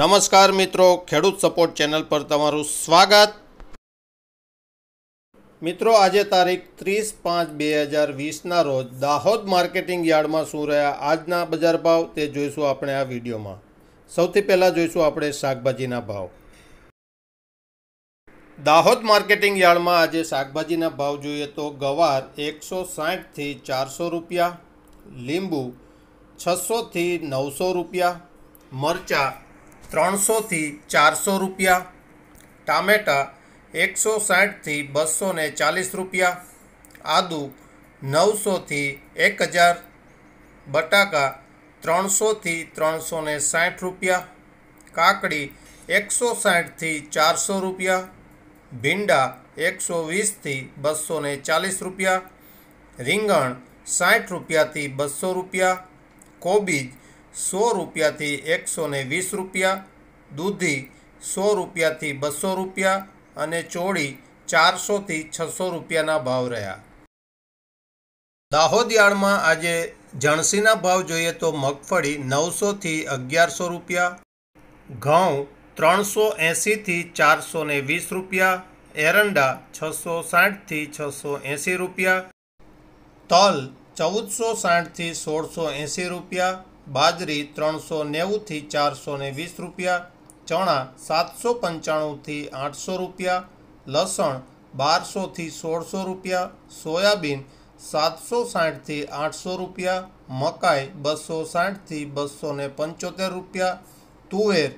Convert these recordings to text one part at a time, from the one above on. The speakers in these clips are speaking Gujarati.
નમસ્કાર મિત્રો ખેડૂત સપોર્ટ ચેનલ પર તમારું સ્વાગત મિત્રો આજે તારીખ ત્રીસ પાંચ બે હજાર વીસના રોજ દાહોદ માર્કેટિંગ યાર્ડમાં શું રહ્યા આજના બજાર ભાવ તે જોઈશું આપણે આ વિડીયોમાં સૌથી પહેલાં જોઈશું આપણે શાકભાજીના ભાવ દાહોદ માર્કેટિંગ યાર્ડમાં આજે શાકભાજીના ભાવ જોઈએ તો ગવાર એકસો સાઠથી ચારસો રૂપિયા લીંબુ છસોથી નવસો રૂપિયા મરચાં ત્રણસોથી ચારસો રૂપિયા ટામેટાં એકસો સાઠથી બસો ને ચાલીસ રૂપિયા આદુ નવસોથી એક હજાર બટાકા ત્રણસોથી ત્રણસો ને સાઠ રૂપિયા કાકડી એકસો સાઠથી ચારસો રૂપિયા ભીંડા એકસો વીસથી બસો ને ચાલીસ રૂપિયા રીંગણ સાઠ રૂપિયાથી બસો રૂપિયા કોબીજ સો રૂપિયાથી એકસો ને વીસ રૂપિયા દૂધી સો રૂપિયાથી બસો રૂપિયા અને ચોળી ચારસોથી છસો રૂપિયાના ભાવ રહ્યા દાહોદિયાળમાં આજે જણસીના ભાવ જોઈએ તો મગફળી નવસોથી અગિયારસો રૂપિયા ઘઉં ત્રણસો એંસીથી ચારસો ને વીસ રૂપિયા એરંડા છસો સાઠથી છસો એંસી રૂપિયા તલ ચૌદસો સાઠથી સોળસો એંસી રૂપિયા બાજરી ત્રણસો નેવુંથી ચારસો ને વીસ રૂપિયા ચણા સાતસો પંચાણુંથી આઠસો રૂપિયા લસણ બારસોથી સોળસો રૂપિયા સોયાબીન સાતસો સાઠથી આઠસો રૂપિયા મકાઈ બસો સાઠથી બસો ને પંચોતેર રૂપિયા તુવેર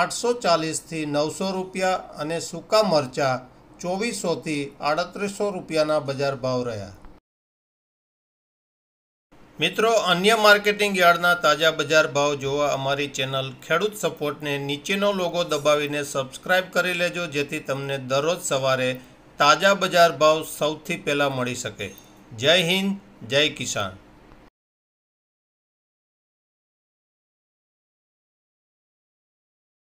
આઠસો ચાલીસથી નવસો રૂપિયા અને સૂકા મરચાં ચોવીસોથી આડત્રીસો રૂપિયાના બજાર ભાવ રહ્યા મિત્રો અન્ય માર્કેટિંગ યાર્ડના તાજા બજાર ભાવ જોવા અમારી ચેનલ ખેડૂત સપોર્ટને નીચેનો લોગો દબાવીને સબસ્ક્રાઇબ કરી લેજો જેથી તમને દરરોજ સવારે તાજા બજાર ભાવ સૌથી પહેલાં મળી શકે જય હિન્દ જય કિસાન